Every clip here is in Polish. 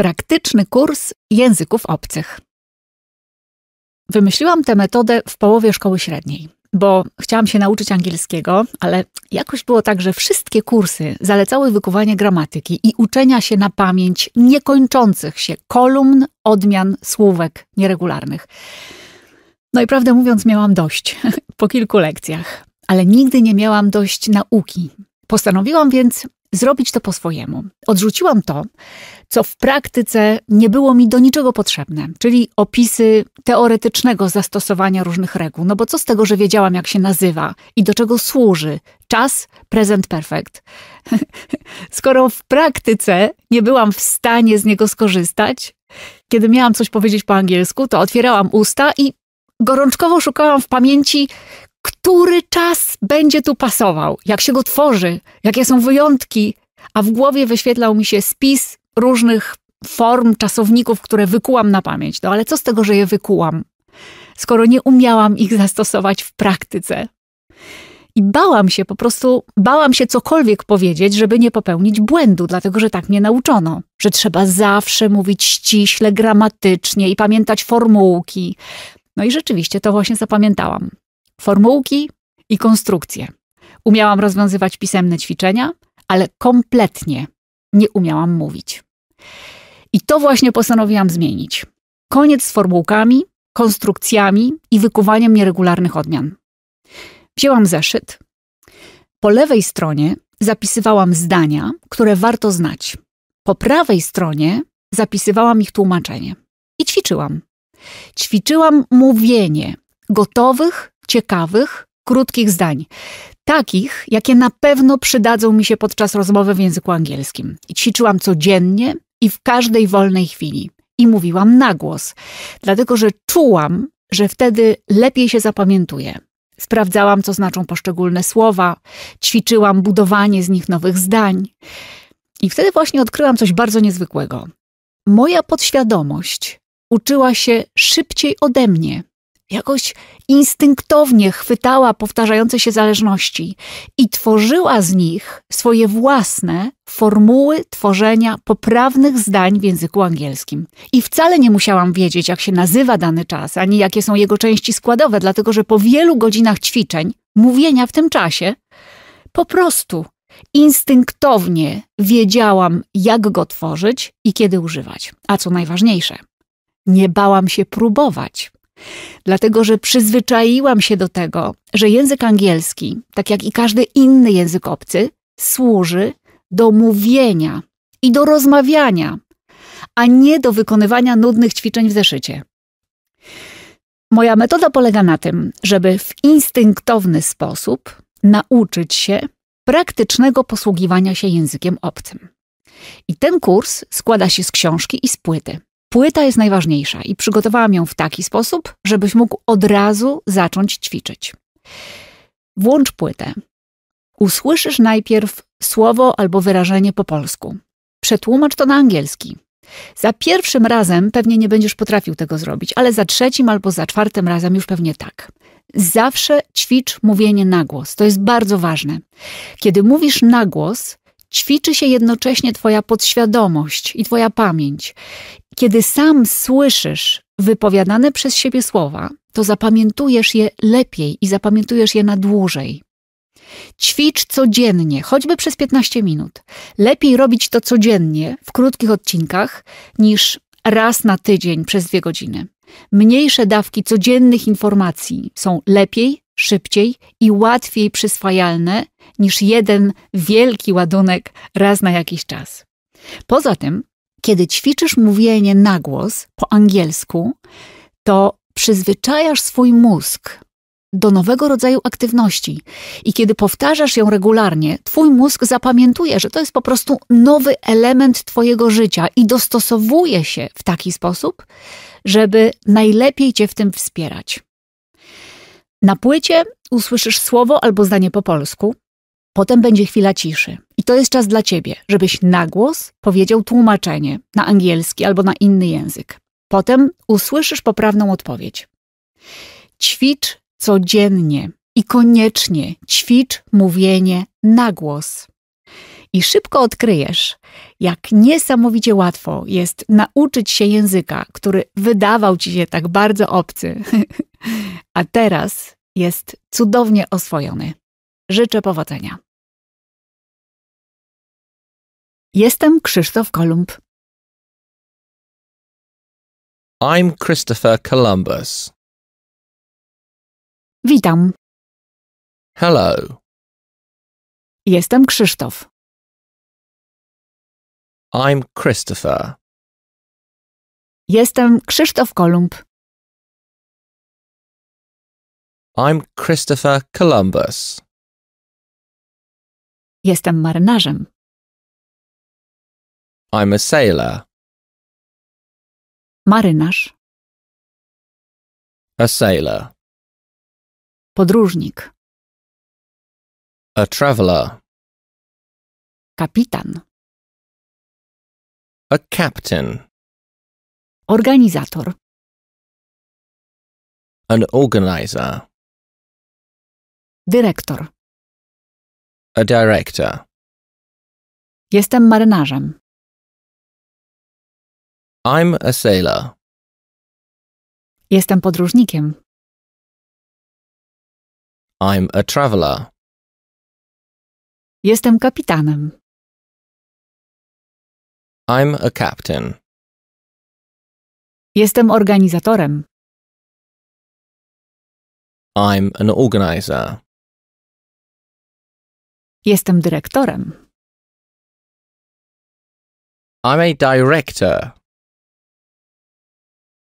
Praktyczny kurs języków obcych. Wymyśliłam tę metodę w połowie szkoły średniej, bo chciałam się nauczyć angielskiego, ale jakoś było tak, że wszystkie kursy zalecały wykuwanie gramatyki i uczenia się na pamięć niekończących się kolumn, odmian, słówek nieregularnych. No i prawdę mówiąc, miałam dość po kilku lekcjach, ale nigdy nie miałam dość nauki. Postanowiłam więc zrobić to po swojemu. Odrzuciłam to, co w praktyce nie było mi do niczego potrzebne, czyli opisy teoretycznego zastosowania różnych reguł. No bo co z tego, że wiedziałam, jak się nazywa i do czego służy czas prezent perfect. skoro w praktyce nie byłam w stanie z niego skorzystać, kiedy miałam coś powiedzieć po angielsku, to otwierałam usta i gorączkowo szukałam w pamięci który czas będzie tu pasował, jak się go tworzy, jakie są wyjątki, a w głowie wyświetlał mi się spis różnych form, czasowników, które wykułam na pamięć. No ale co z tego, że je wykułam, skoro nie umiałam ich zastosować w praktyce? I bałam się, po prostu bałam się cokolwiek powiedzieć, żeby nie popełnić błędu, dlatego że tak mnie nauczono, że trzeba zawsze mówić ściśle, gramatycznie i pamiętać formułki. No i rzeczywiście to właśnie zapamiętałam formułki i konstrukcje. Umiałam rozwiązywać pisemne ćwiczenia, ale kompletnie nie umiałam mówić. I to właśnie postanowiłam zmienić. Koniec z formułkami, konstrukcjami i wykuwaniem nieregularnych odmian. Wzięłam zeszyt. Po lewej stronie zapisywałam zdania, które warto znać. Po prawej stronie zapisywałam ich tłumaczenie i ćwiczyłam. Ćwiczyłam mówienie gotowych ciekawych, krótkich zdań. Takich, jakie na pewno przydadzą mi się podczas rozmowy w języku angielskim. I ćwiczyłam codziennie i w każdej wolnej chwili. I mówiłam na głos, dlatego że czułam, że wtedy lepiej się zapamiętuje. Sprawdzałam, co znaczą poszczególne słowa, ćwiczyłam budowanie z nich nowych zdań. I wtedy właśnie odkryłam coś bardzo niezwykłego. Moja podświadomość uczyła się szybciej ode mnie Jakoś instynktownie chwytała powtarzające się zależności i tworzyła z nich swoje własne formuły tworzenia poprawnych zdań w języku angielskim. I wcale nie musiałam wiedzieć, jak się nazywa dany czas, ani jakie są jego części składowe, dlatego że po wielu godzinach ćwiczeń, mówienia w tym czasie, po prostu instynktownie wiedziałam, jak go tworzyć i kiedy używać. A co najważniejsze, nie bałam się próbować. Dlatego, że przyzwyczaiłam się do tego, że język angielski, tak jak i każdy inny język obcy, służy do mówienia i do rozmawiania, a nie do wykonywania nudnych ćwiczeń w zeszycie. Moja metoda polega na tym, żeby w instynktowny sposób nauczyć się praktycznego posługiwania się językiem obcym. I ten kurs składa się z książki i z płyty. Płyta jest najważniejsza i przygotowałam ją w taki sposób, żebyś mógł od razu zacząć ćwiczyć. Włącz płytę. Usłyszysz najpierw słowo albo wyrażenie po polsku. Przetłumacz to na angielski. Za pierwszym razem pewnie nie będziesz potrafił tego zrobić, ale za trzecim albo za czwartym razem już pewnie tak. Zawsze ćwicz mówienie na głos. To jest bardzo ważne. Kiedy mówisz na głos, ćwiczy się jednocześnie Twoja podświadomość i Twoja pamięć. Kiedy sam słyszysz wypowiadane przez siebie słowa, to zapamiętujesz je lepiej i zapamiętujesz je na dłużej. Ćwicz codziennie, choćby przez 15 minut. Lepiej robić to codziennie, w krótkich odcinkach, niż raz na tydzień przez dwie godziny. Mniejsze dawki codziennych informacji są lepiej, szybciej i łatwiej przyswajalne niż jeden wielki ładunek raz na jakiś czas. Poza tym, kiedy ćwiczysz mówienie na głos po angielsku, to przyzwyczajasz swój mózg do nowego rodzaju aktywności. I kiedy powtarzasz ją regularnie, twój mózg zapamiętuje, że to jest po prostu nowy element twojego życia i dostosowuje się w taki sposób, żeby najlepiej cię w tym wspierać. Na płycie usłyszysz słowo albo zdanie po polsku, Potem będzie chwila ciszy. I to jest czas dla ciebie, żebyś na głos powiedział tłumaczenie na angielski albo na inny język. Potem usłyszysz poprawną odpowiedź. Ćwicz codziennie i koniecznie ćwicz mówienie na głos. I szybko odkryjesz, jak niesamowicie łatwo jest nauczyć się języka, który wydawał ci się tak bardzo obcy, a teraz jest cudownie oswojony. Życzę powodzenia. Jestem Krzysztof Kolumb. I'm Christopher Columbus. Witam. Hello. Jestem Krzysztof. I'm Christopher. Jestem Krzysztof Kolumb. I'm Christopher Columbus. Jestem marynarzem. I'm a sailor. Marynarz. A sailor. Podróżnik. A traveler. Kapitan. A captain. Organizator. An organizer. Dyrektor. A director. Jestem marynarzem. I'm a sailor. Jestem podróżnikiem. I'm a traveler. Jestem kapitanem. I'm a captain. Jestem organizatorem. I'm an organizer. Jestem dyrektorem. I'm a director.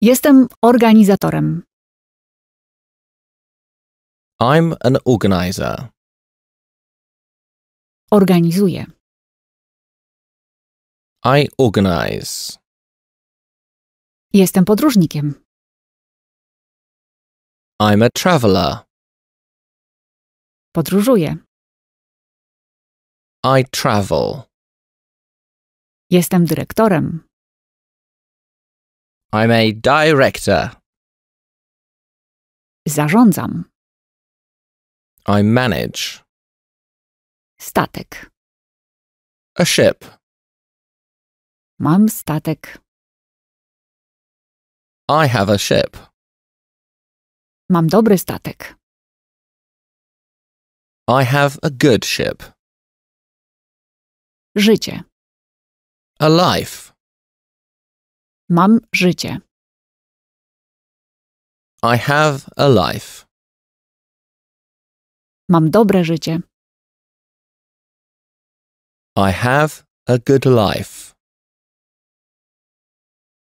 Jestem organizatorem. I'm an organizer. Organizuję. I organize. Jestem podróżnikiem. I'm a traveler. Podróżuję. I travel. Jestem dyrektorem. I'm a director. Zarządzam. I manage. Statek. A ship. Mam statek. I have a ship. Mam dobry statek. I have a good ship. Życie. Alive. Mam życie. I have a life. Mam dobre życie. I have a good life.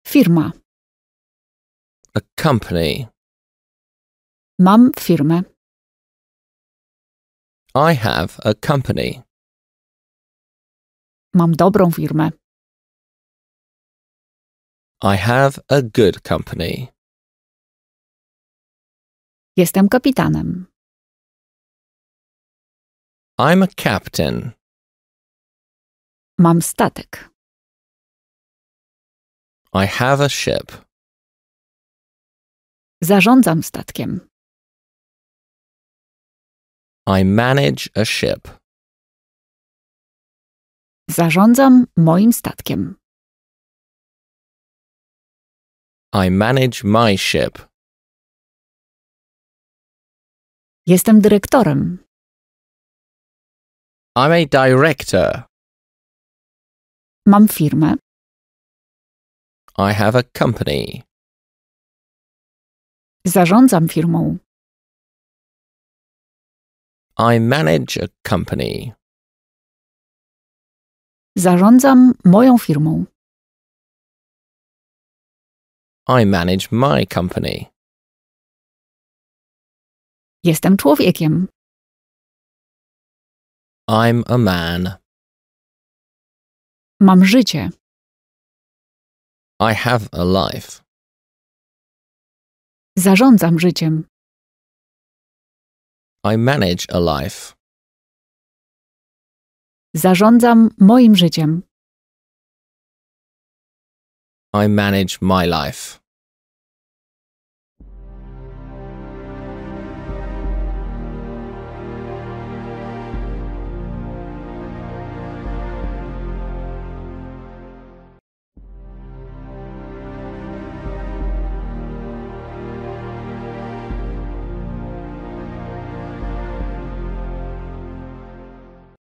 Firma. A company. Mam firmę. I have a company. Mam dobrą firmę. I have a good company. Jestem kapitanem. I'm a captain. Mam statek. I have a ship. Zarządzam statkiem. I manage a ship. Zarządzam moim statkiem. I manage my ship. Jestem dyrektorem. I'm a director. Mam firmę. I have a company. Zarządzam firmą. I manage a company. Zarządzam moją firmą. I manage my company. Jestem człowiekiem. I'm a man. Mam życie. I have a life. Zarządzam życiem. I manage a life. Zarządzam moim życiem. I manage my life.